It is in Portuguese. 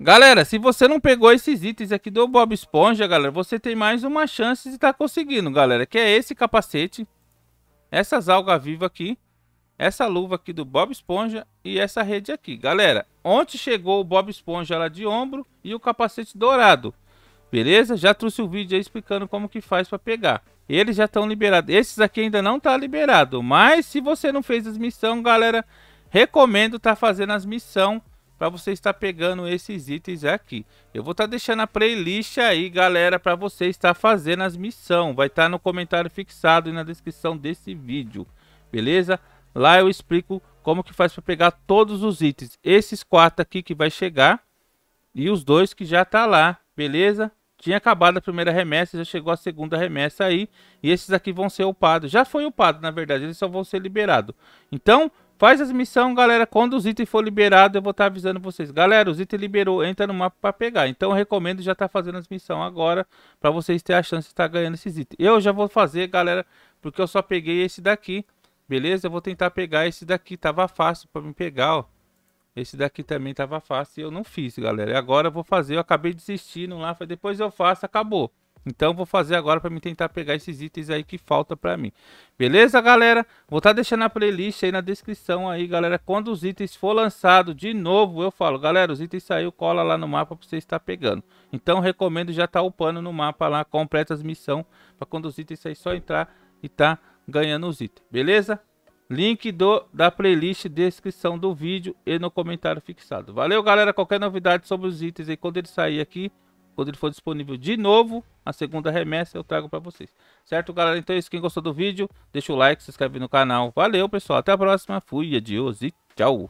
Galera, se você não pegou esses itens aqui do Bob Esponja, galera, você tem mais uma chance de estar tá conseguindo, galera. Que é esse capacete, essas algas vivas aqui, essa luva aqui do Bob Esponja e essa rede aqui. Galera, ontem chegou o Bob Esponja lá de ombro e o capacete dourado. Beleza? Já trouxe o um vídeo aí explicando como que faz para pegar. Eles já estão liberados. Esses aqui ainda não tá liberado. Mas se você não fez as missões, galera, recomendo tá fazendo as missões para você estar pegando esses itens aqui. Eu vou estar tá deixando a playlist aí, galera, para você estar fazendo as missões. Vai estar tá no comentário fixado e na descrição desse vídeo, beleza? Lá eu explico como que faz para pegar todos os itens. Esses quatro aqui que vai chegar e os dois que já tá lá, beleza? Tinha acabado a primeira remessa, já chegou a segunda remessa aí. E esses aqui vão ser upados. Já foi upado, na verdade, eles só vão ser liberados. Então, Faz as missões, galera. Quando os itens for liberado, eu vou estar tá avisando vocês. Galera, os itens liberou, entra no mapa para pegar. Então eu recomendo já estar tá fazendo as missões agora para vocês terem a chance de estar tá ganhando esses itens. Eu já vou fazer, galera, porque eu só peguei esse daqui. Beleza? Eu vou tentar pegar esse daqui. Tava fácil para me pegar, ó. Esse daqui também tava fácil e eu não fiz, galera. E agora eu vou fazer. Eu acabei desistindo lá. Depois eu faço, acabou. Então vou fazer agora para me tentar pegar esses itens aí que falta para mim. Beleza, galera? Vou estar tá deixando a playlist aí na descrição aí, galera. Quando os itens for lançado de novo, eu falo, galera, os itens saiu, cola lá no mapa para você estar pegando. Então recomendo já estar tá upando no mapa lá, completa as missões para quando os itens sair só entrar e tá ganhando os itens. Beleza? Link do, da playlist, descrição do vídeo e no comentário fixado. Valeu, galera. Qualquer novidade sobre os itens aí, quando ele sair aqui, quando ele for disponível de novo, a segunda remessa eu trago para vocês. Certo, galera? Então é isso. Quem gostou do vídeo, deixa o like, se inscreve no canal. Valeu, pessoal. Até a próxima. Fui, adios e tchau.